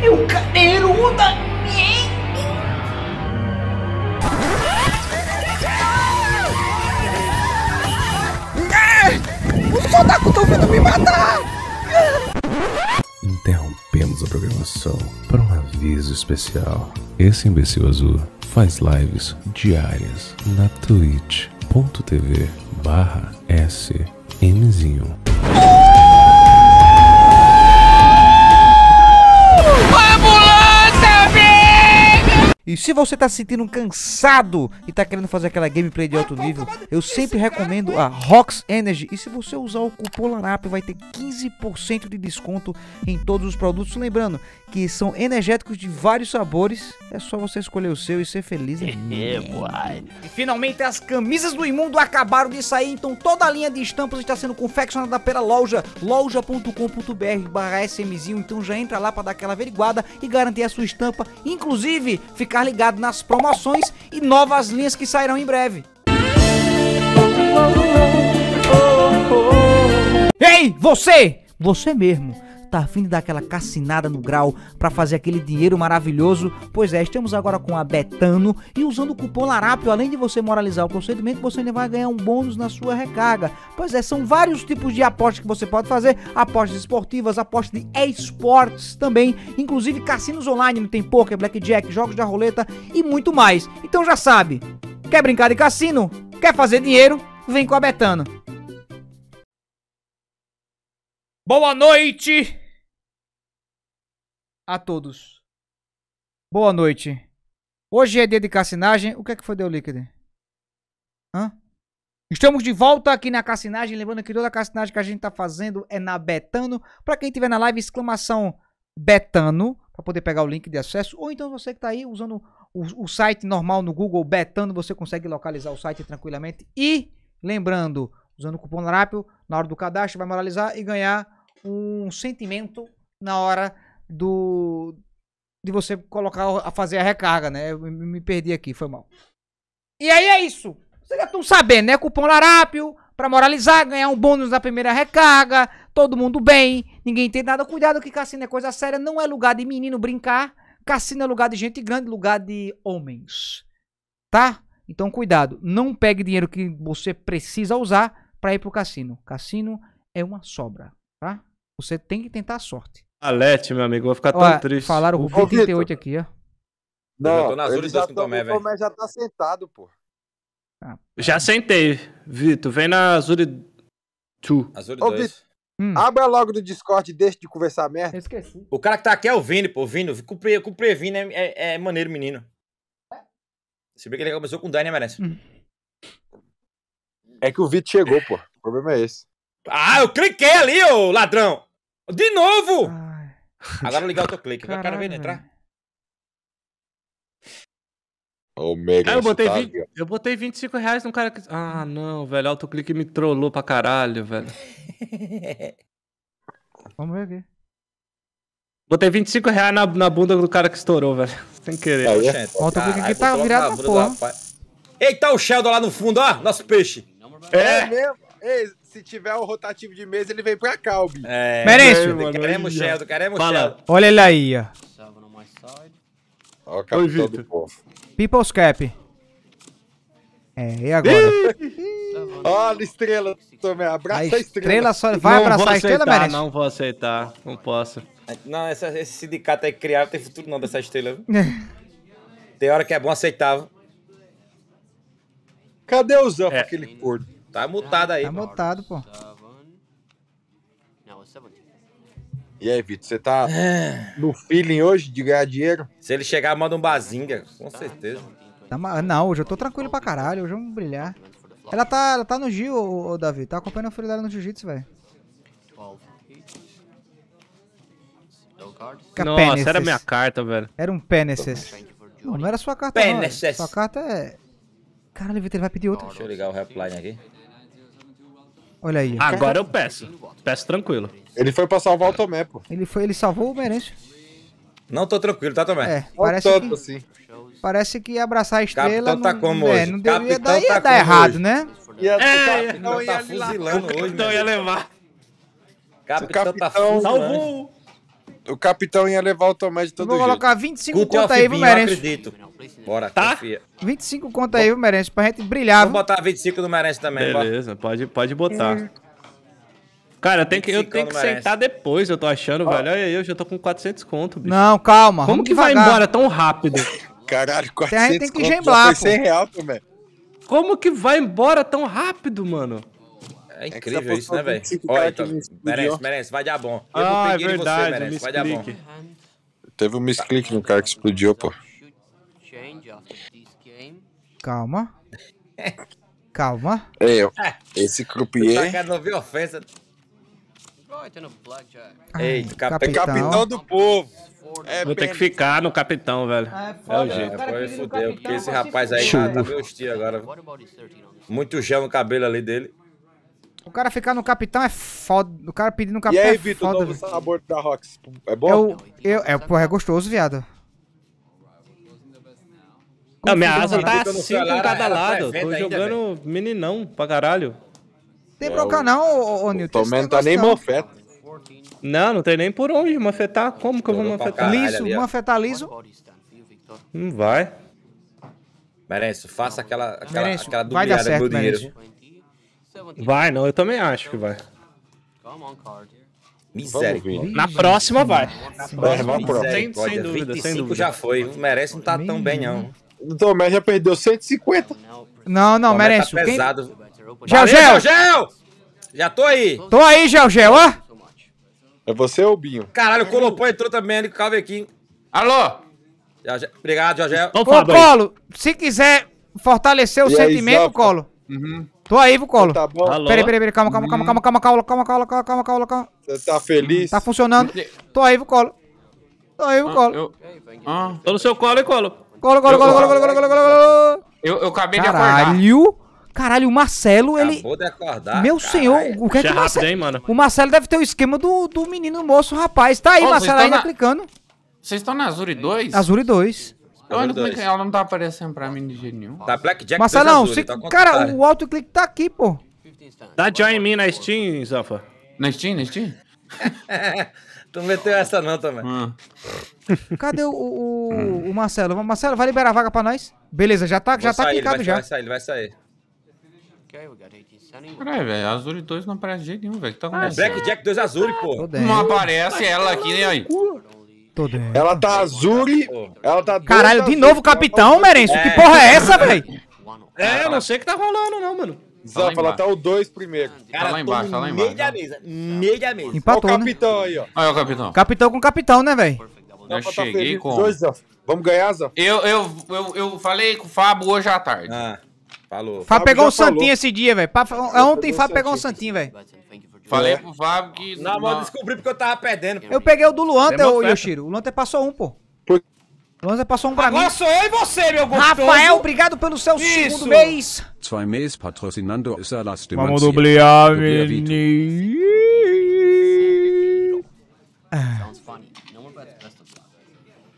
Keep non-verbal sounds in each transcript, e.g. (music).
E o cadeiruda. Ah, é, O soldados estão vindo me matar! Interrompemos a programação para um aviso especial. Esse imbecil azul faz lives diárias na twitch.tv barra smzinho. E se você está se sentindo cansado e tá querendo fazer aquela gameplay de alto nível, eu sempre recomendo a Rox Energy. E se você usar o cupom LANAP, vai ter 15% de desconto em todos os produtos. Lembrando que são energéticos de vários sabores. É só você escolher o seu e ser feliz. É, e finalmente as camisas do Imundo acabaram de sair, então toda a linha de estampas está sendo confeccionada pela loja, loja.com.br/smzinho. Então já entra lá para dar aquela averiguada e garantir a sua estampa, inclusive ficar ficar ligado nas promoções e novas linhas que sairão em breve. Ei, você! Você mesmo! Tá afim de dar aquela cassinada no grau para fazer aquele dinheiro maravilhoso? Pois é, estamos agora com a Betano e usando o cupom Larápio, além de você moralizar o procedimento, você ainda vai ganhar um bônus na sua recarga. Pois é, são vários tipos de apostas que você pode fazer, apostas esportivas, apostas de esportes também, inclusive cassinos online, tem poker, blackjack, jogos de roleta e muito mais. Então já sabe, quer brincar de cassino? Quer fazer dinheiro? Vem com a Betano. Boa noite a todos. Boa noite. Hoje é dia de cassinagem. O que é que foi deu líquido? Hã? Estamos de volta aqui na cassinagem. Lembrando que toda a cassinagem que a gente tá fazendo é na Betano. Para quem tiver na live, exclamação Betano, para poder pegar o link de acesso. Ou então você que tá aí usando o, o site normal no Google, Betano, você consegue localizar o site tranquilamente. E, lembrando, usando o cupom Larápio, na hora do cadastro, vai moralizar e ganhar um sentimento na hora do de você colocar a fazer a recarga, né? Eu me perdi aqui, foi mal. E aí é isso. Vocês já estão sabendo, né? Cupom Larápio para moralizar, ganhar um bônus na primeira recarga, todo mundo bem, ninguém tem nada. Cuidado que cassino é coisa séria, não é lugar de menino brincar. Cassino é lugar de gente grande, lugar de homens. Tá? Então cuidado, não pegue dinheiro que você precisa usar para ir pro cassino. Cassino é uma sobra, tá? Você tem que tentar a sorte. Alete, meu amigo, vou ficar tão Olha, triste. Falaram o Rufo 38 aqui, ó. Não, eu tô nas ele já tá, Tomé, velho. Tomé já tá sentado, pô. Ah, já sentei, Vitor. Vem na Azure 2. Azure 2. Ô, Vitor, hum. abra logo do Discord e deixa de conversar merda. Eu esqueci. O cara que tá aqui é o Vini, pô. O Vini, cumprir, cumpre Vini é, é, é, maneiro, menino. Se bem que ele começou com o Dani, merece. Hum. É que o Vitor chegou, pô. O problema é esse. Ah, eu cliquei ali, ô ladrão! De novo! Ai. Agora ligar o teu clique. Caralho, vem quero ver ele entrar. Omega, ah, eu, botei 20, eu botei 25 reais num cara que. Ah, não, velho. Autoclique me trollou pra caralho, velho. (laughs) Vamos ver. Botei 25 reais na, na bunda do cara que estourou, velho. (laughs) Sem querer. Aí, é. O autoclique aqui tá virado na porra. Eita, o Sheldon lá no fundo, ó. Nosso peixe. É, é mesmo? Ei, se tiver o um rotativo de mesa, ele vem pra Calbi. o É, Queremos Sheldon, queremos Sheldon. Olha ele aí, ó. Ó, o do povo. People's Cap. É, e agora? Olha, estrela, Tomé, abraça a estrela. estrela só... Vai não abraçar aceitar, a estrela, Merencio. Não vou aceitar, não posso. Não, essa, esse sindicato aí criado não tem futuro não dessa estrela. (laughs) tem hora que é bom aceitar. Cadê o Zé é. aquele corno? Tá mutado aí. Tá mutado, pô. É e aí, Vitor, você tá é. no feeling hoje de ganhar dinheiro? Se ele chegar, manda um bazinga, com tá, certeza. Então, então, tá, não, hoje eu tô tranquilo pra caralho, hoje vamos brilhar. Tá, então, ela tá, ela tá no Gil, ô, ô, Davi, tá acompanhando o filho dela no Jiu-Jitsu, velho. Nossa, era minha carta, velho. Era um Penesis. Não, não era sua carta, não Sua carta é... Caralho, Vitor, ele vai pedir outra. Deixa eu ligar o repline aqui. Olha aí. Agora eu peço. Peço tranquilo. Ele foi pra salvar o Tomé, pô. Ele, foi, ele salvou o Merencio. Não tô tranquilo, tá, Tomé? É, assim. parece que, parece que abraçar a estrela Capitão tá não, como é, hoje. não devia dar, dar errado, né? Ia, é, não capitão ia, tá fuzilando hoje. ia levar. Capitão, tá capitão tá fuzilando. Salvou! o capitão ia levar o Tomé de todo jeito. Vou colocar 25 Culpa é conto aí, viu, Merenço? acredito. Bora, tá? confia. 25 conto aí, viu, Merenço, pra gente brilhar. Vou botar 25 do Merenço também. Beleza, pode, pode botar. É. Cara, eu tenho que, eu tenho que sentar depois, eu tô achando, oh. velho. Olha aí, eu já tô com 400 conto, bicho. Não, calma. Como que devagar. vai embora tão rápido? (laughs) Caralho, 400 tem, tem que conto, gemblar, já foi 100 real também. Como que vai embora tão rápido, mano? É, é incrível isso, né, velho? Olha, então, merece, merece, vai dar bom. Eu ah, é verdade, você, merece, vai dar bom. Teve um misclick no cara que explodiu, pô. Calma. (laughs) Calma. É, eu. É. Esse croupier... Tá não viu ofensa. Ei, capitão. capitão do povo. É Vou ter que ficar no capitão, velho. é, é, o jeito. Cara, foi, fudeu, porque esse rapaz aí tá, tá meio hostil agora. Muito gel no cabelo ali dele. O cara ficar no capitão é foda. O cara pedindo no capitão. E aí, é Vitor, o novo véio. sabor da Rox? É bom? Eu, é eu, é, é, porra, é gostoso, viado. Não, minha asa tá assim com cada tá lado. Tô jogando meninão pra caralho. Tem broca não, ô, ô Nilton. Tô tá nem mofeta. Não, não tem nem por onde manfetar. Como que eu vou manfetar? Liso, manfetar liso. Não vai. Merenço, faça aquela, aquela, aquela do dinheiro. Vai, não, eu também acho que vai. Misericórdia. Na próxima vai. Na próxima, vai. Sem, sem dúvida, sem dúvida. já foi, não merece não tá tão bem não. O Tomé já perdeu 150. Não, não, merece. Tá pesado. Quem... Gel, Gel, Gel! Já tô aí. Tô aí, Gel, Gel, ó. É você ou o Binho? Caralho, o Colopô entrou também, ali ele calma aqui. Alô? Obrigado, Jorgel. Ô, Colo, se quiser fortalecer o e sentimento, aí, Colo. Uhum. Tô aí, Vucolo. Tá bom. Alô? Peraí, peraí, peraí. Calma, calma, calma, calma, calma, calma, calma, calma, calma, calma, calma, Você tá feliz? Tá funcionando. Tô aí, Vucolo. Tô aí, Vucolo. Ah, eu... ah, tô no seu colo, hein, Colo? Colo, colo, colo, colo, colo, colo, colo, colo. Eu, eu acabei Caralho. de acordar. Caralho. Caralho, o Marcelo, ele... Acabou de acordar. Meu senhor, o que é que o Marcelo... hein, mano? O Marcelo deve ter o esquema do, do menino moço, rapaz. Tá aí, Ô, Marcelo, ainda na... clicando. Vocês estão na Azure 2? Azure 2. Eu ando clicando, ela não tá aparecendo pra mim de jeito nenhum. Tá Blackjack Mas não, azul, se... tá cara, cara, o click tá aqui, pô. Dá join em mim na Steam, Zafa. Na Steam, na Steam? (laughs) tu meteu essa não também. Hum. Cadê o, o, hum. o, Marcelo? Marcelo, vai liberar a vaga pra nós? Beleza, já tá, Vou já tá clicado ele vai, já. Vai sair, ele vai sair. Caralho, velho, Azuri 2 não aparece de jeito nenhum, velho. Tá ah, Blackjack 2 Azuri, pô. Não aparece ela aqui, nem né, aí. É. Ela tá azul e. Ela tá Caralho, de novo, capitão, Merencio. É. Que porra é essa, velho? É, eu não sei o que tá rolando, não, mano. Zafa, tá ela tá o 2 primeiro. Ah, cara, tá lá embaixo, tá lá embaixo. Meia mesa, meia mesa. Empatou, o né? capitão né? aí, ó. Olha o capitão. Capitão com capitão, né, velho? Eu tá cheguei com... Dois, Vamos ganhar, Zafa? Eu, eu, eu, eu falei com o Fábio hoje à tarde. Ah, falou. Fábio, Fábio pegou um falou. santinho esse dia, velho. Ontem Fábio pegou um santinho, velho. Falei é. pro Fábio que. Não, não, mas eu descobri porque eu tava perdendo. Eu peguei o do Luanta, ô Yoshiro. O Luanta passou um, pô. O Luanta passou um pra Agora mim. Agora sou eu e você, meu gostoso. Rafael, obrigado pelo seu Isso. segundo mês. Zwei mês patrocinando essa lastimancia. Vamos dublar, menino.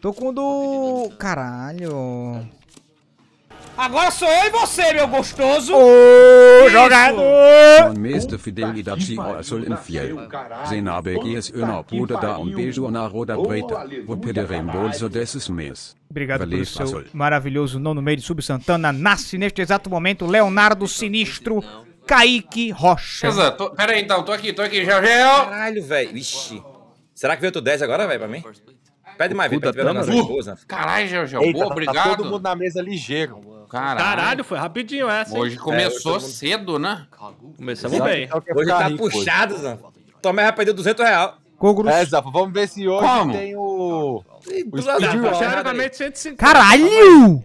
Tô com o do... Caralho. Agora sou eu e você, meu gostoso. Ô, jogador! Mestre Fidelidade ao seu infiel. Zenabe Guias na puta dá um beijo na roda preta. Vou pedir reembolso desses meses. Obrigado pelo seu maravilhoso nono meio de Sub Santana. Nasce neste exato momento Leonardo Sinistro. Kaique Rocha. Exato. Tô... Pera aí, então. Tô aqui, tô aqui. Já, Caralho, velho. Ixi. Será que veio outro 10 agora, velho, pra mim? Pede mais vida pra tu ver a nossa Caralho, obrigado. Tá todo mundo na mesa ligeiro. Caralho. Caralho, foi rapidinho essa. Hoje hein? É, começou é, cedo, né? Começamos Exato. bem. Então, hoje tá rico, puxado, Zan. Tomé já perdeu 200 reais. Congru... É, Zafa, vamos ver se hoje Como? tem o. Teoricamente 150. Caralho!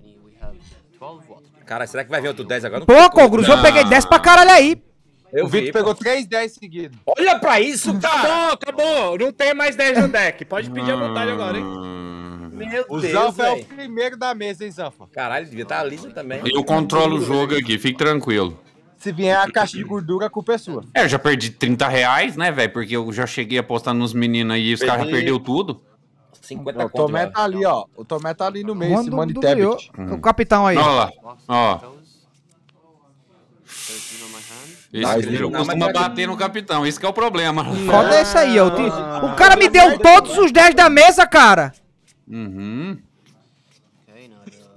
Cara, será que vai ver outro 10 agora? Pô, Congruz, eu peguei 10 pra caralho aí. Eu o Vitor pegou 3 10 seguidos. Olha pra isso, cara! Acabou, acabou. Não tem mais 10 no deck. Pode pedir à vontade agora, hein? Meu o Deus, Zanfa véio. é o primeiro da mesa, hein, Zanfa? Caralho, devia estar tá também. Eu controlo o jogo aqui, fique tranquilo. Se vier a caixa de gordura, a culpa é sua. É, eu já perdi 30 reais, né, velho? Porque eu já cheguei apostando nos meninos aí e os caras já tudo. 50 o Tomé tá ali, ó. O Tomé tá ali no meio, esse Money Debit. Hum. O capitão aí. Olha lá, ó. Então, esse tá, não, costuma bater no capitão, isso que é o problema. Falta isso aí, ó. Ah. O cara me deu todos os 10 da mesa, cara. Uhum.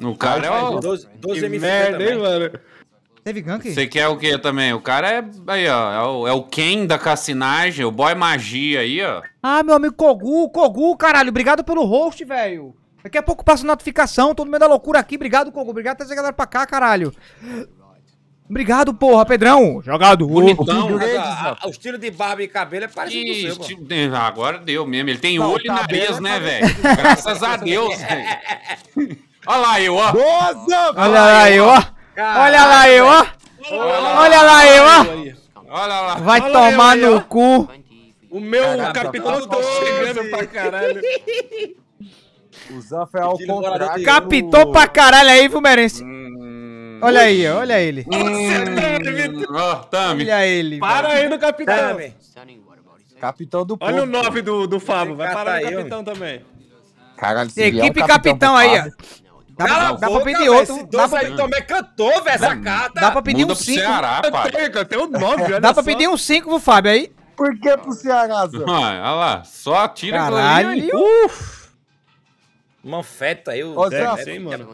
O cara é, é o 12, 12 MC merda, também. hein, mano? Teve gank? Você quer o quê também? O cara é. Aí, ó. É o, é o Ken da cassinagem, o boy magia aí, ó. Ah, meu amigo Kogu, Kogu, caralho. Obrigado pelo host, velho. Daqui a pouco passa notificação, todo mundo da loucura aqui. Obrigado, Kogu. Obrigado por trazer a galera pra cá, caralho. Obrigado, porra, Pedrão. Jogado. Bonitão. A, o estilo de barba e cabelo é parecido e, com seu, tipo, de, ah, Agora deu mesmo. Ele tem Não, olho e nariz, é né, velho? Graças a Deus, (laughs) velho. Olha lá eu, ó. Nossa, Olha lá eu, ó. Olha lá eu, ó. Olha lá eu, ó. Olha lá. Vai Olha tomar eu, no eu. cu. O meu Caraca, capitão tá chegando pra caralho. (laughs) O Zaf é ao contrário. Capitão pra caralho aí, Vumerense. Hum. Olha aí, olha ele. Hum. Oh, Tami. Olha ele. Para velho. aí no capitão. Tami. Capitão do povo. Olha o 9 do, do Fábio. Vai parar no capitão também. Caralho, Equipe é capitão, tá capitão aí, ó. Dá, dá pra pedir outro. Esse dá pra... aí também é cantou, velho, essa hum. carta. Dá pra pedir Muda um 5. Tem um (laughs) 9, Dá pra pedir um 5 pro Fábio aí. Por que pro Ceará, Zé? Ah, olha lá, só tira Caralho. Uf. Manfeta, eu... Ô, Zé, mano.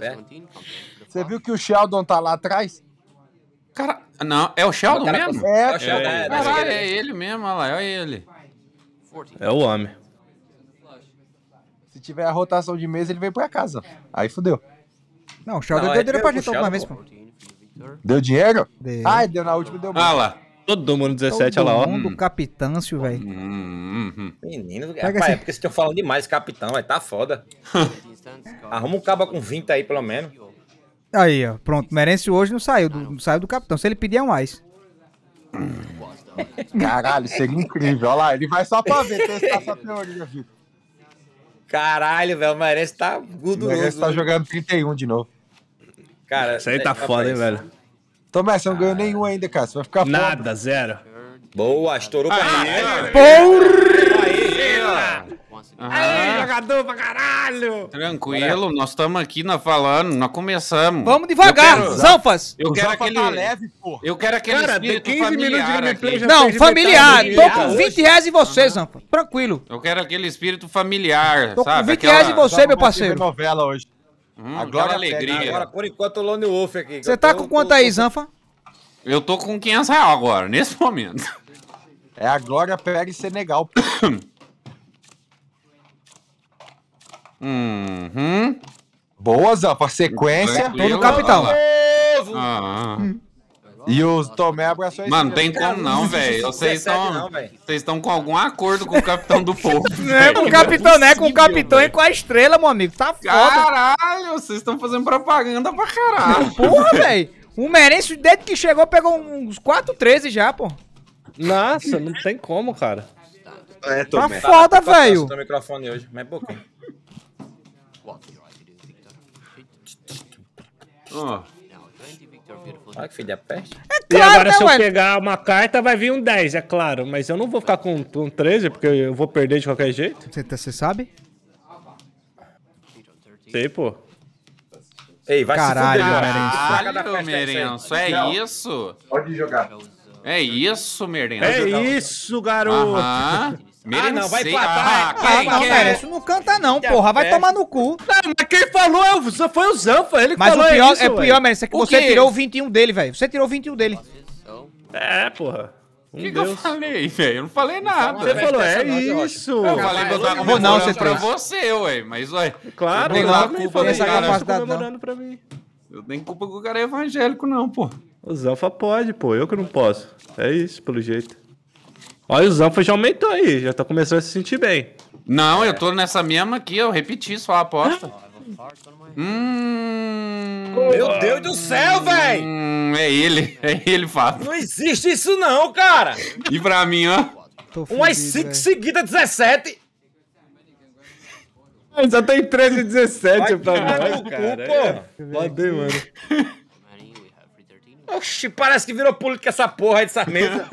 Você viu que o Sheldon tá lá atrás? Cara, não, é o Sheldon cara, mesmo? É, é, o Sheldon. É, é ele mesmo, olha lá, é ele. É o homem. Se tiver a rotação de mesa, ele vem pra casa. Aí fudeu. Não, o Sheldon não, deu é dinheiro pra gente alguma vez, pô. Deu dinheiro? Deu. Ai, deu na última, deu muito. Ah lá. Todo mundo 17, olha lá, ó. mundo, capitâncio, velho. Hum, hum, hum, hum. Menino, Pega rapaz, assim. é porque vocês estão falando demais, capitão, aí tá foda. (laughs) Arruma um caba com 20 aí, pelo menos. Aí, ó. Pronto. Merencio hoje não saiu do, não saiu do capitão. Se ele pedir, é um mais. Caralho, é incrível. Olha lá, ele vai só pra ver testar essa teoria, Vitor. Caralho, velho. O Merencio tá gorduroso. O Merencio tá jogando 31 de novo. Cara, isso aí tá foda, hein, velho. Tomé, você não ganhou nenhum ainda, cara. Você vai ficar Nada, zero. Boa, estourou pra ah, Porra! Aí, aê, aí, jogador pra caralho! Tranquilo, nós estamos aqui nós falando, nós começamos. Vamos devagar, Zanfas! Eu quero aquele. Tá leve, pô. Eu quero aquele. Cara, de 15 minutos de gameplay já Não, familiar. Tô com 20 reais em você, Zanfas. Tranquilo. Eu quero aquele espírito familiar, Tô sabe? Com 20 reais em você, meu parceiro. novela hoje. Hum, agora alegria. Agora, por enquanto, o Lone Wolf aqui. Você tá com quanto aí, Zanfa? Eu tô com 500 reais agora, nesse momento. É a Glória Pérez Senegal. (coughs) Uhum. Boa, Zampa. Sequência. Todo eu, capitão. Ah. Hum. E o Tomé abraçou Mano, não tem como não, velho. Vocês estão com algum acordo com o capitão do povo. não é com o capitão, né? Com o capitão e com a estrela, meu amigo. Tá foda. Caralho, vocês estão fazendo propaganda pra caralho. Porra, velho. O Merencio, desde que chegou, pegou uns 4-13 já, pô. Nossa, não tem como, cara. É, Tomé. Tá foda, tá velho. Tá microfone hoje, mas é pouquinho. Ó. Olha que filha peste. É e agora, né, se eu pegar uma carta, vai vir um 10, é claro. Mas eu não vou ficar com um 13, porque eu vou perder de qualquer jeito. Você tá, sabe? Sei, pô. Ei, vai Caralho, se fuder, Caralho, Merenço, é, isso? Pode jogar. É isso, Merenço. É isso, garoto. Aham. Ah, não, vai empatar. Ah, quem, não, quem é? Não canta não, porra. Vai é. tomar no cu. Não, mas quem falou é foi o, foi o que Ele mas falou o pior, isso, é pior, É que o você quê? tirou o 21 dele, velho. Você tirou o 21 dele. É, porra. O que, que, eu falei, velho? Eu não falei nada. Você falou, é isso. Eu falei, vou dar vou não, você pra você, ué. Mas, ué. Claro, eu não culpa desse cara. comemorando tá pra mim. Eu nem culpa que o cara é evangélico, não, pô. O Zanfa pode, pô. Eu que não posso. É isso, pelo jeito. Olha, o Zanfa já aumentou aí, já tá começando a se sentir bem. Não, é. eu tô nessa mesma aqui, eu repeti só a aposta. hum... Meu Deus do céu, véi! Hum, é ele, é ele, Fábio. Não existe isso não, cara! e pra mim, ó... Umas 5 né? seguidas, 17! Só tem 13 e 17 Vai pra nós. Cara, cu, mano? (laughs) Oxi, parece que virou política essa porra aí dessa mesa.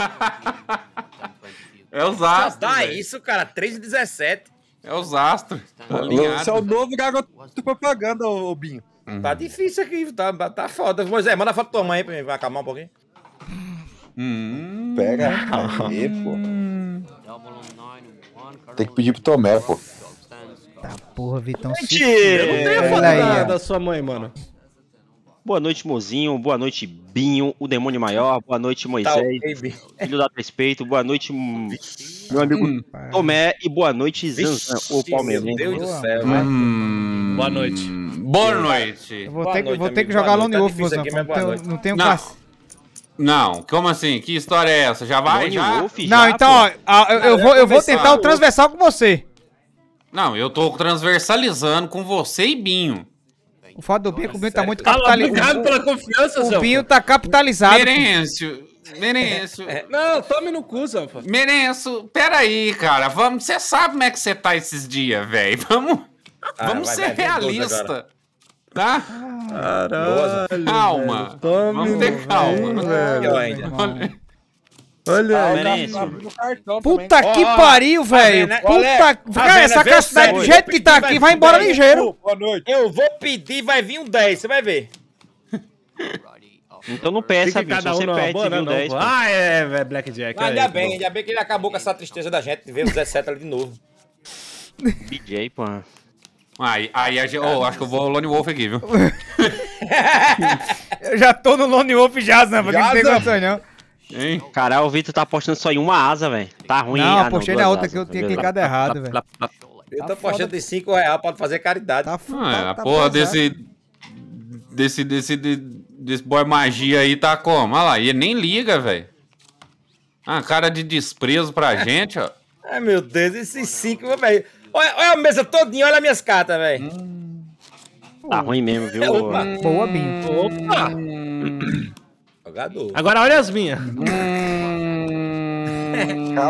é os astros. Tá dá isso, cara. 3 de 17. É os astros. Tá, tá Isso é o novo garoto propaganda, ô Binho. Uhum. Tá difícil aqui, tá, tá foda. Moisés, manda a foto da tua mãe aí pra mim, vai acalmar um pouquinho. Hum, Pega hum. aí, pô. Tem que pedir pro Tomé, pô. Tá porra, Vitão. Mentira! Eu não tenho foto da, da sua mãe, mano. Boa noite, Mozinho. Boa noite, Binho, o demônio maior. Boa noite, tá Moisés. Tá, filho da respeito. Boa noite, hum, meu amigo hum, Tomé. E boa noite, Zanzan, o Palmeiras. Meu Deus do céu. Né? Hum, boa noite. Boa noite. Eu vou, boa ter, noite, que, vou ter que jogar Lone Wolf, Zanzan. É não tenho classe. Não, como assim? Que história é essa? Já vai? já? Wolf, não, então, ó eu, eu, vou, eu vou tentar o transversal com você. Não, eu tô transversalizando com você e Binho. O fato do Binho é que o Binho tá muito capitalizado. Obrigado pela confiança, Zanfa. O Binho tá capitalizado. Merencio, merenço. É, é. Não, tome no cu, Zanfa. Merenço, peraí, cara. Vamos, você sabe como é que você tá esses dias, velho. (laughs) Vamos, ah, vamos vai, ser realistas tá? Caralho. Calma. Vamos ter calma. Véio, velho. Olha, Olha aí. Ah, Puta que pariu, velho. Puta. Cara, essa castidade tá do jeito que tá aqui vai embora ligeiro. Boa noite. Eu vou pedir, vai vir um 10, você vai ver. Então não peça, bicho. Você um pede, um 10. Ah, é, velho, é, é Blackjack. Mas ainda bem, ainda bem que ele acabou com essa tristeza da gente de ver o 17 ali de novo. (laughs) BJ, pô. Aí, aí a oh, acho que eu vou Lone Wolf aqui, viu? (laughs) eu já tô no Lone Wolf já, Zamba. Não tem condições, não. Hein? Caralho, o Vitor tá apostando só em uma asa, velho. Tá ruim, Não, apostei na outra asas, que eu tinha clicado tá errado, tá velho. Tá eu tô apostando em 5 reais pra fazer caridade. Tá foda. Ah, tá, a tá porra desse. Desse, desse, desse boy magia aí tá como? Olha lá, e nem liga, velho. Ah, cara de desprezo pra gente, ó. Ai, meu Deus, esses cinco, velho. Olha, olha, a mesa todinha, olha as minhas cartas, velho. Hum. Tá ruim mesmo, viu? É Opa. Boa, Binho. Hum. Opa! Jogador. Agora olha as minhas. Hum,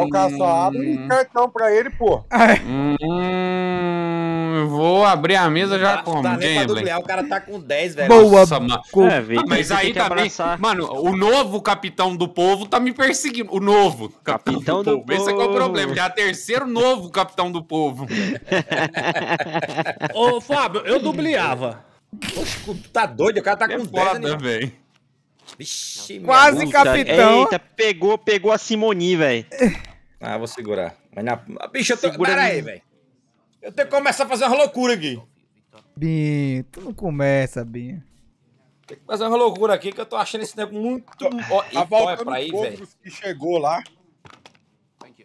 o (laughs) cara só abre um cartão pra ele, pô. Hum, vou abrir a mesa já tá, com tá Gambling. O cara tá com 10, velho. Boa, Nossa, mano. É, véio, ah, mas aí também, abraçar. mano, o novo capitão do povo tá me perseguindo. O novo capitão, capitão do, do, povo. Esse é, é o problema. Já é o terceiro novo capitão do povo. (laughs) Ô, Fábio, eu dubliava. Poxa, tá doido, o cara tá é com foda, 10. Né? velho. Vixe, Quase capitão. Eita, pegou, pegou a Simoni, velho. ah, vou segurar. Mas na... Ah, bicho, eu tô... Segura Pera aí, velho. Eu tenho que começar a fazer uma loucura aqui. Binho, tu não começa, Binho. Tem que fazer uma loucura aqui que eu tô achando esse negócio muito... Ó, tá qual é pra aí, velho. que chegou lá.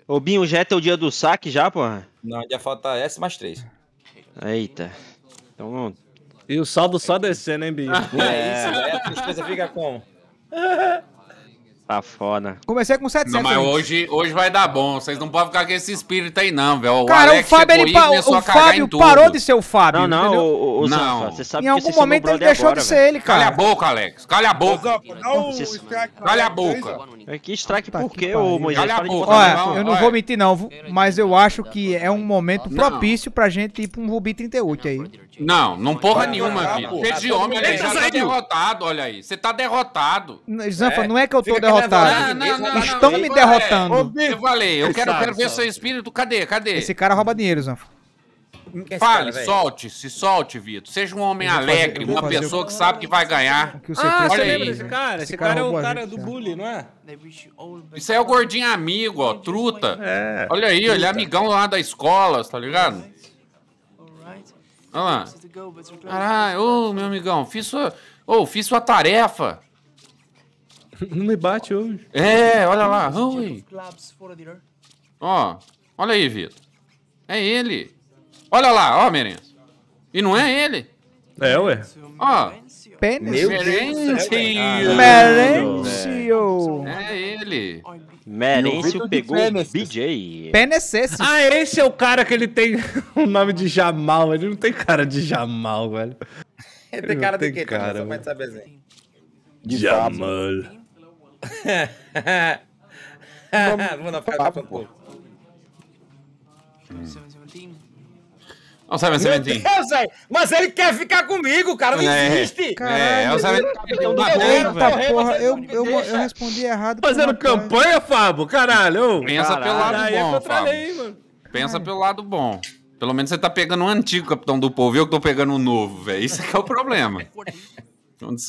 Ô, Binho, já é teu dia do saque já, porra? Não, já falta S mais três. Eita. Então vamos. E o saldo só é descendo, hein, bicho? É, é, a tristeza fica como? (laughs) Tá foda. Comecei com 700. Não, mas hoje, hoje vai dar bom. Vocês não podem ficar com esse espírito aí, não, velho. O Cara, Alex o Fábio, ele pa o Fábio parou de ser o Fábio. Não, não, o, o, não. Zanfa, você sabe em algum momento ele deixou agora, de ser ele, cara. Calha a boca, Alex. Calha a boca. Calha a boca. É, que strike tá por quê, ô Moisés? Calha a boca. Olha, eu não vou mentir, não, mas eu acho que é um momento propício pra gente ir pra um Rubi 38 aí. Não, não porra nenhuma, filho. Cheio de homem, ele tá derrotado, olha aí. Você tá derrotado. Zanfa, é. não é que eu tô derrotado Estão me derrotando. eu falei, eu quero, quero ver seu espírito. Cadê? Cadê? Esse cara rouba dinheiro, Zanfa. Fale, solte, se solte, Vitor. Seja um homem alegre, fazer, uma pessoa que sabe que vai ganhar. Que ah, você lembra desse cara? Esse, cara, cara é o cara gente, do né? bullying, não é? Isso aí é o gordinho amigo, ó, truta. É. Olha aí, ele é amigão lá da escola, tá ligado? Olha lá. Caralho, ô, meu amigão, fiz sua, oh, fiz sua tarefa. Não me bate hoje. É, olha lá. Oi. Ó, olha aí, Vitor. É ele. Olha lá, ó, Merenço. E não é ele. É, ué. Ó. Pênis. Merencio. Merencio. É ele. Merencio pegou o BJ. Penecesse. Ah, esse é o cara que ele tem o (laughs) nome de Jamal. Ele não tem cara de Jamal, velho. Ele tem cara de quê? Cara, Só pode saber assim. Jamal. (laughs) Vou na festa, pô. Olha o 717. Meu Deus, véio. Mas ele quer ficar comigo, cara. Não é. existe. É, caralho, é, é o 717. porra, tá eu, eu, eu, respondi errado. Fazendo campanha, Fábio? Caralho. Pensa caralho, pelo lado é bom, é Fábio. mano. Pensa pelo lado bom. Pelo menos você tá pegando um antigo, Capitão do Povo. Eu que tô pegando um novo, velho. Isso é que é o problema. (laughs)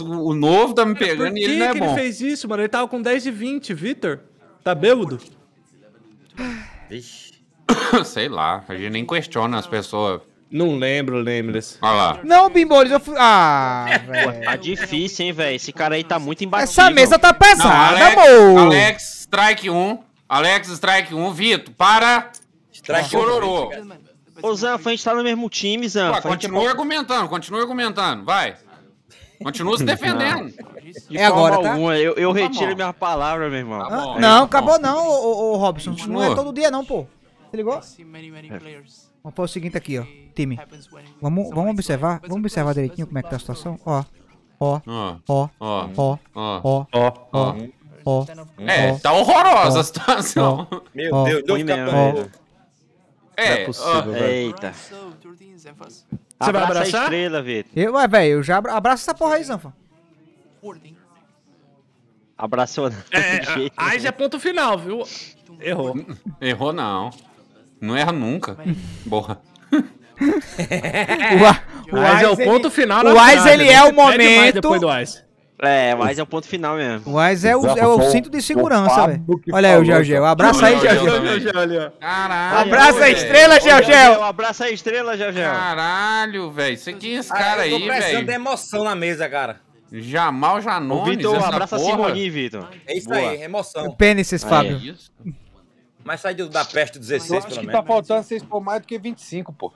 O novo tá me pegando e ele não é que bom. Por que ele fez isso, mano? Ele tava com 10 e 20, Vitor. Tá bêbado? (coughs) Sei lá, a gente nem questiona as pessoas. Não lembro, lembre-se. Olha lá. Não, Bimbolis, eu fui. Ah, velho. Tá difícil, hein, velho. Esse cara aí tá muito embatido. Essa mesa tá pesada, Alex, amor. Alex, strike 1. Alex, strike 1. Vitor, para. Strike Chororô. Ô, Zanfa, a gente tá no mesmo time, Zan. É continua argumentando, continua argumentando. Vai. Continua se defendendo. Não, é agora, tá? Eu, eu retiro minha palavra, meu irmão. Tá é, não, acabou não, o Robson. Continua. Não é, tá é todo dia não, pô. Você ligou? Vamos é. pôr o seguinte aqui, ó. Time. Vamos, vamos observar. Vamos observar direitinho como é que tá a situação. Ó. Ó. Ah. Ah. Ó. Ó. Ah. Ó. Ó. Ó. Ó. É, tá horrorosa a situação. Meu Deus, deu um É, é possível, Eita. Você vai abraçar? A estrela, Vitor. Eu, ué, velho, eu já abra... abraço essa porra aí, Zanfa. Abraçou. Né? É, (laughs) aí já é ponto final, viu? Errou. Errou não. Não erra nunca. Porra. (laughs) o, é o, Ais é o ponto ele, final. O Ais ele né? é o momento. É, o é o ponto final mesmo. O é o, é o cinto de segurança, velho. Olha aí o Gelgel. Abraça aí, Geogel. Caralho. Abraça a estrela, Gelgel. Abraça a estrela, Gelgel. Caralho, velho. Você aqui é esse cara aí, velho. Eu tô prestando emoção na mesa, cara. Jamal Janones, Vitor, abraça porra. a Simoni, Vitor. É isso Boa. aí, emoção. O é Fábio. É isso? Mas sai do, da peste 16, pelo eu acho que tá faltando vocês por mais do que 25, pô.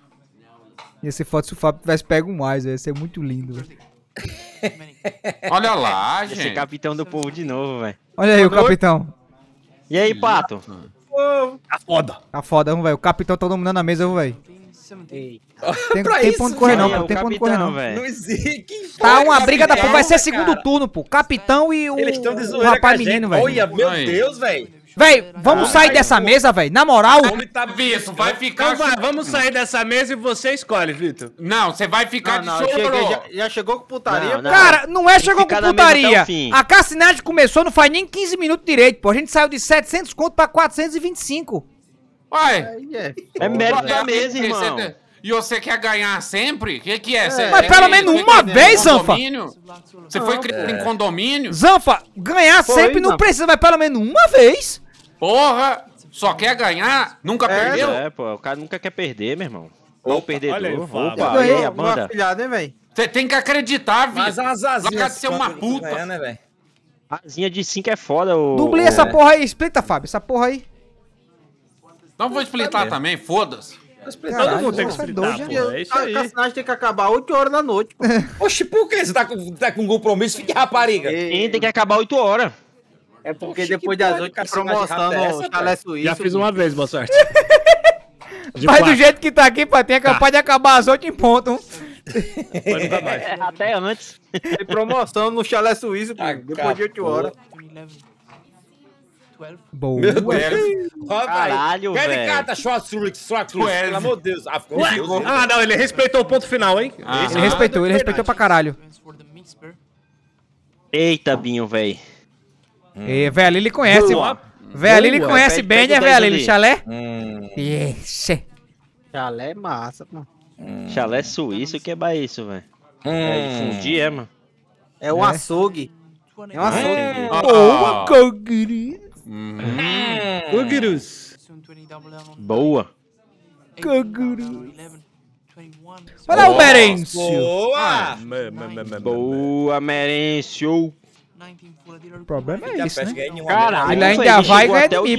Ia ser foda se o Fábio tivesse pego mais, ia ser muito lindo, velho. (laughs) Olha lá, gente. Esse é capitão do povo de novo, velho. Olha aí o capitão. E aí, Pato? Tá foda. Tá foda, velho. O capitão tá dominando a mesa, velho. Tem, (laughs) tem ponto de correr não, pô. Tem ponto de correr não, velho. Tá uma briga da porra. Vai ser segundo turno, pô. Capitão e o, Eles o rapaz menino, velho. Olha, meu Deus, velho. Véi, vamos ah, sair dessa mesa, véi. Na moral. O tá visto, vai então ficar. Então, vamos sair dessa mesa e você escolhe, Vitor. Não, você vai ficar não, de chororô. Já, já, chegou com putaria, não, não. Cara, não é chegou com putaria. A cassinagem começou, não faz nem 15 minutos direito, pô. A gente saiu de 700 conto pra 425. Uai. É, é, é mérito da mesa, é irmão e você quer ganhar sempre? O que, que é? é. Cê, Mas é, pelo menos uma vez, Zanfa. Você foi ah. criado em é. condomínio? Zanfa, ganhar foi, sempre não, não precisa, mas pelo menos uma vez. Porra, só quer ganhar? Nunca é, perdeu? É, pô, o cara nunca quer perder, meu irmão. Ou perder? perdedor. Olha aí, Opa, aí, aí, a banda. Filhada, hein, Você tem que acreditar, viu? Mas as asinhas... de ser uma puta. É, né, velho? Asinha de 5 é foda, ô... Dublê essa porra aí. Explita, Fábio. Essa porra aí. Não vou explitar também, foda-se. Mas Caralho, todo mundo tem que tá se fritar, pô. É isso aí. A cassinagem tem que acabar 8 horas da noite, pô. (laughs) Oxi, por que você tá com, tá com compromisso? Fique rapariga. Sim, tem que acabar 8 horas. É porque Oxi, depois das 8 que promoção no chalé suíço. Já fiz uma vez, boa sorte. (laughs) Mas quatro. do jeito que tá aqui, Patinha, é capaz tá. de acabar às 8 em ponto. É, (laughs) até antes. Tem promoção no chalé suíço, pô. Tá depois de 8 horas. Boa. Meu Deus. Caralho, velho. Caricata, Schwarzschild, Schwarzschild, pelo amor de Deus. Ah, ficou ah, não, ele respeitou o ponto final, hein? Ah, ele respeitou, ele ah, é respeitou pra caralho. Eita, Binho, velho. Hum. E, velho, ele conhece. Boa. Velho, ele conhece pede, bem, né, velho? Ele chalé? Hum. Yes. Chalé é massa, mano. Hum. Chalé suíço, que é isso, velho? É hum. É fundir, é, mano. É um é. açougue. É um açougue. É. Ah. Ou uma Uhum. Boa. Cagurus. Olha o Merencio. Boa. Ah, ah, Boa, Merencio. O problema é né? isso, tipo. é tipo. né? Caralho, ele ainda vai ganhar de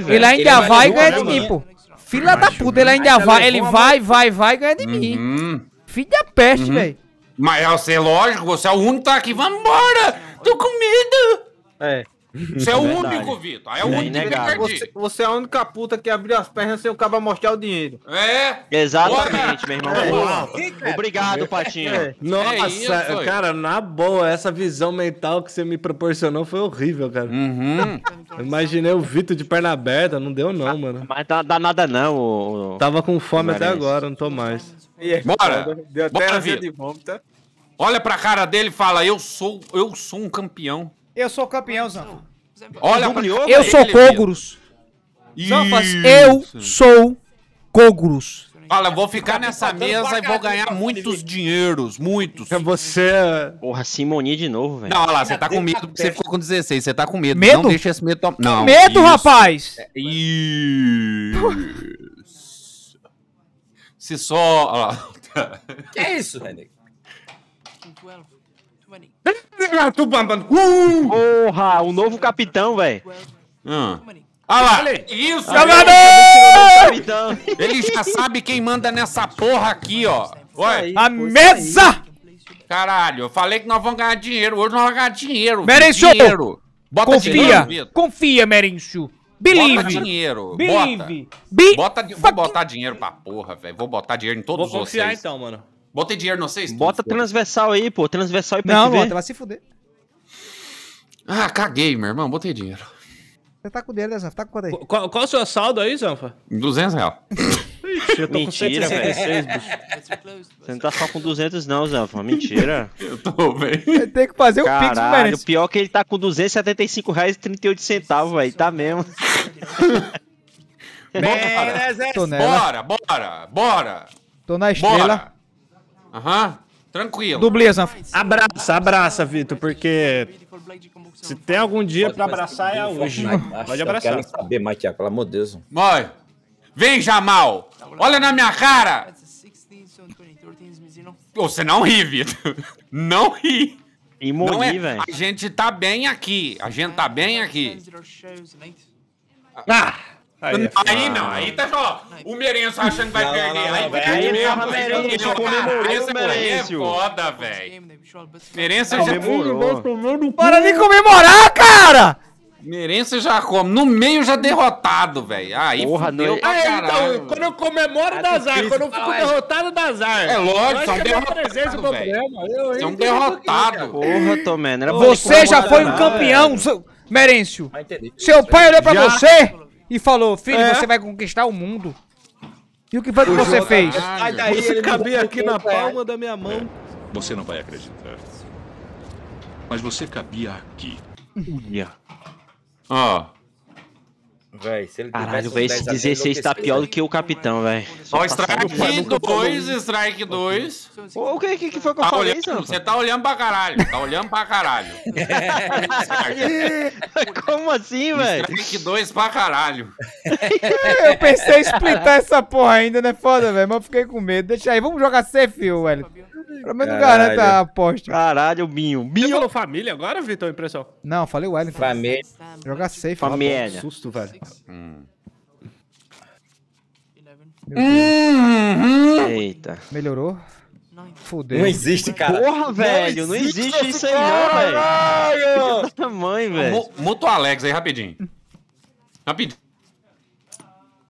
velho. Ele ainda vai ganhar de mipo. Filha da puta, ele ainda vai, ele vai, vai, vai ganhar de mim. Uhum. Filha da peste, uhum. velho. Mas é lógico, você é o único que tá aqui. Vambora! Tô com medo! É. Você é, é o verdade. único, Vitor. É o é único que você, você é a única puta que abriu as pernas sem o cabo mostrar o dinheiro. É! Exatamente, meu irmão. É. Obrigado, Patinho. É, nossa, é isso, cara, na boa, essa visão mental que você me proporcionou foi horrível, cara. Uhum. Imaginei o Vitor de perna aberta, não deu não, mano. Mas dá, dá nada não. O... Tava com fome até agora, não tô mais. Bora! Deu até Bora, de vômito. Olha pra cara dele e fala, eu sou, eu sou um campeão. Eu sou campeão, Zanfa. Olha, eu, sou Kogurus. eu sou Kogurus. Olha, eu vou ficar nessa tá mesa e vou ganhar muitos dinheiros, muitos. É você. Porra, Simoni de novo, velho. Não, olha lá, você tá com medo porque você ficou com 16, você tá com medo. Medo? Não deixa esse medo tomar. Não. Medo, isso. rapaz! Isso. Se só. Que é isso, Henrique? Ah, Money. Uh! Porra, o novo capitão, velho. Ah. Olha lá! Isso! Jogador! Ele já sabe quem manda nessa porra aqui, ó. Ué, a mesa! Caralho, eu falei que nós vamos ganhar dinheiro. Hoje nós vamos ganhar dinheiro. Merencio! Dinheiro. Bota confia, dinheiro, confia, Merencio. Believe. Bota dinheiro. Believe. Bota. Be bota, vou botar dinheiro pra porra, velho. Vou botar dinheiro em todos vou confiar, vocês. confiar então, mano. Bota dinheiro no vocês? Bota tudo, transversal aí, pô. Transversal e pra Não, bota, vai se fuder. Ah, caguei, meu irmão. Botei dinheiro. Você tá com o dinheiro, né, Zanfa? Tá com quanto aí? Qual, qual o seu saldo aí, Zanfa? 200 reais. eu tô Mentira, com 166, bicho. Você não tá só com 200 não, Zanfa. Mentira. (laughs) eu tô, velho. Tem que fazer Caralho, pix, velho. o pior é que ele tá com 275 reais e 38 centavos, velho. Tá mesmo. (laughs) bora, bora, bora, bora. Tô na estrela. Bora. Aham. Tranquilo. Dubleza. Abraça, abraça, Vitor, porque se tem algum dia pra abraçar é hoje. Pode abraçar. Eu quero saber, Matias, pelo amor de Deus. Mãe, vem, Jamal. Olha na minha cara. Você não ri, Vitor. (laughs) Não ri. E morri, é. velho. A gente tá bem aqui. A gente tá bem aqui. Né? Ah! Aí, é não, aí tá só. O Merenço achando que vai perder. Não, não, aí, velho, aí mesmo, Merenço comemorou o Merenço. É foda, é velho. Merenço já comemorou. Para de comemorar, cara! Merenço já como. No meio já derrotado, velho. Aí Porra, fudeu não... ah, Então, quando eu comemoro, é tá Dazar, azar. Quando eu fico derrotado, dá azar. É lógico, são derrotados, velho. São derrotados. Porra, Tomé. Você já foi um campeão, né? Merencio. Seu pai olhou pra você e falou: Filho, é. você vai conquistar o mundo. E o que foi que você fez? Tá ai, daí você cabia tá aqui na palma da minha mão. Você não vai acreditar. Mas você cabia aqui. Unha. Ah, Véi, se ele Caralho, véi, esse 16 tá pior do que o capitão, véi. Ó, strike 2, strike 2. O que, que, que foi que eu tá falei, olhando, Você tá olhando pra caralho, tá olhando pra caralho. (laughs) Como assim, véi? Strike 2 pra caralho. (laughs) eu pensei em splitar essa porra ainda, né? Foda, velho, mas eu fiquei com medo. Deixa aí, vamos jogar safe, velho. Pelo menos garanta a aposta. Caralho, o Binho. Binho. Você falou família agora, Vitor, impressão? Não, falei Wellington. Família. Joga safe. Família. Lá, susto, velho. Hum. hum. Eita. Melhorou? Fudeu. Não existe, cara. Porra, velho. Não existe, não existe isso aí, não, velho. Mãe, velho. Moto Alex aí, rapidinho. Rapidinho.